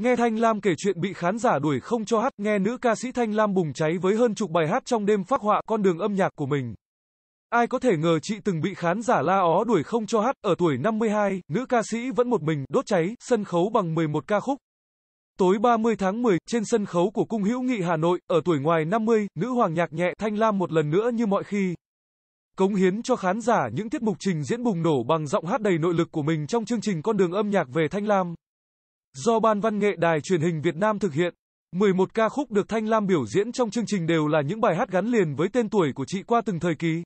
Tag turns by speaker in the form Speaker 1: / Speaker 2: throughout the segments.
Speaker 1: Nghe Thanh Lam kể chuyện bị khán giả đuổi không cho hát, nghe nữ ca sĩ Thanh Lam bùng cháy với hơn chục bài hát trong đêm phát họa con đường âm nhạc của mình. Ai có thể ngờ chị từng bị khán giả la ó đuổi không cho hát, ở tuổi 52, nữ ca sĩ vẫn một mình đốt cháy sân khấu bằng 11 ca khúc. Tối 30 tháng 10, trên sân khấu của Cung Hữu Nghị Hà Nội, ở tuổi ngoài 50, nữ hoàng nhạc nhẹ Thanh Lam một lần nữa như mọi khi. Cống hiến cho khán giả những tiết mục trình diễn bùng nổ bằng giọng hát đầy nội lực của mình trong chương trình Con đường âm nhạc về Thanh Lam do Ban Văn nghệ Đài truyền hình Việt Nam thực hiện. 11 ca khúc được Thanh Lam biểu diễn trong chương trình đều là những bài hát gắn liền với tên tuổi của chị qua từng thời kỳ.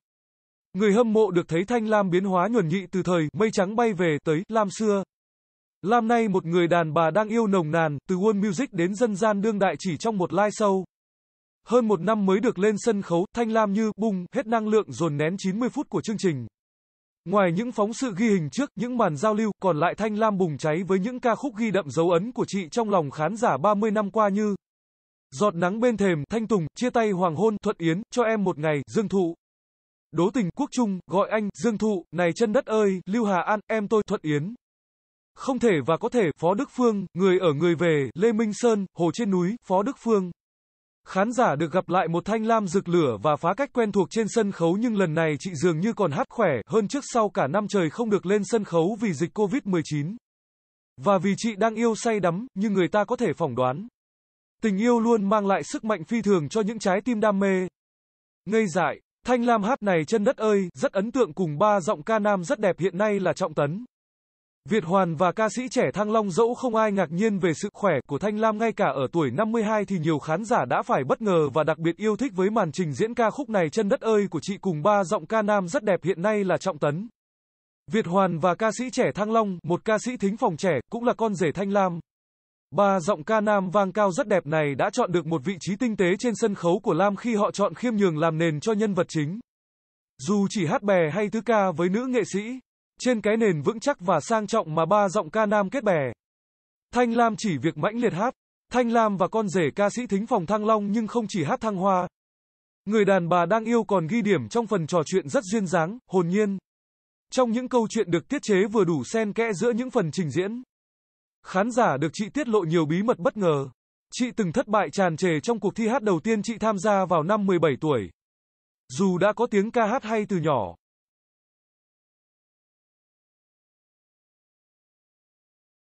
Speaker 1: Người hâm mộ được thấy Thanh Lam biến hóa nhuần nhị từ thời mây trắng bay về tới Lam xưa. Lam nay một người đàn bà đang yêu nồng nàn, từ world music đến dân gian đương đại chỉ trong một live show. Hơn một năm mới được lên sân khấu, Thanh Lam như bung hết năng lượng dồn nén 90 phút của chương trình. Ngoài những phóng sự ghi hình trước, những màn giao lưu còn lại Thanh Lam bùng cháy với những ca khúc ghi đậm dấu ấn của chị trong lòng khán giả 30 năm qua như Giọt nắng bên thềm, Thanh Tùng, chia tay hoàng hôn, Thuận Yến, cho em một ngày, Dương Thụ. Đố tình quốc trung, gọi anh, Dương Thụ, này chân đất ơi, Lưu Hà An, em tôi, Thuận Yến. Không thể và có thể, Phó Đức Phương, người ở người về, Lê Minh Sơn, Hồ trên núi, Phó Đức Phương. Khán giả được gặp lại một Thanh Lam rực lửa và phá cách quen thuộc trên sân khấu nhưng lần này chị dường như còn hát khỏe hơn trước sau cả năm trời không được lên sân khấu vì dịch Covid-19. Và vì chị đang yêu say đắm, như người ta có thể phỏng đoán. Tình yêu luôn mang lại sức mạnh phi thường cho những trái tim đam mê. Ngây dại, Thanh Lam hát này chân đất ơi, rất ấn tượng cùng ba giọng ca nam rất đẹp hiện nay là Trọng Tấn. Việt Hoàn và ca sĩ trẻ Thăng Long dẫu không ai ngạc nhiên về sự khỏe của Thanh Lam ngay cả ở tuổi 52 thì nhiều khán giả đã phải bất ngờ và đặc biệt yêu thích với màn trình diễn ca khúc này chân đất ơi của chị cùng ba giọng ca nam rất đẹp hiện nay là Trọng Tấn. Việt Hoàn và ca sĩ trẻ Thăng Long, một ca sĩ thính phòng trẻ, cũng là con rể Thanh Lam. Ba giọng ca nam vang cao rất đẹp này đã chọn được một vị trí tinh tế trên sân khấu của Lam khi họ chọn khiêm nhường làm nền cho nhân vật chính. Dù chỉ hát bè hay thứ ca với nữ nghệ sĩ, trên cái nền vững chắc và sang trọng mà ba giọng ca nam kết bè. Thanh Lam chỉ việc mãnh liệt hát. Thanh Lam và con rể ca sĩ thính phòng Thăng Long nhưng không chỉ hát thăng hoa. Người đàn bà đang yêu còn ghi điểm trong phần trò chuyện rất duyên dáng, hồn nhiên. Trong những câu chuyện được tiết chế vừa đủ xen kẽ giữa những phần trình diễn. Khán giả được chị tiết lộ nhiều bí mật bất ngờ. Chị từng thất bại tràn trề trong cuộc thi hát đầu tiên chị tham gia vào năm 17 tuổi. Dù đã có tiếng ca hát hay từ nhỏ,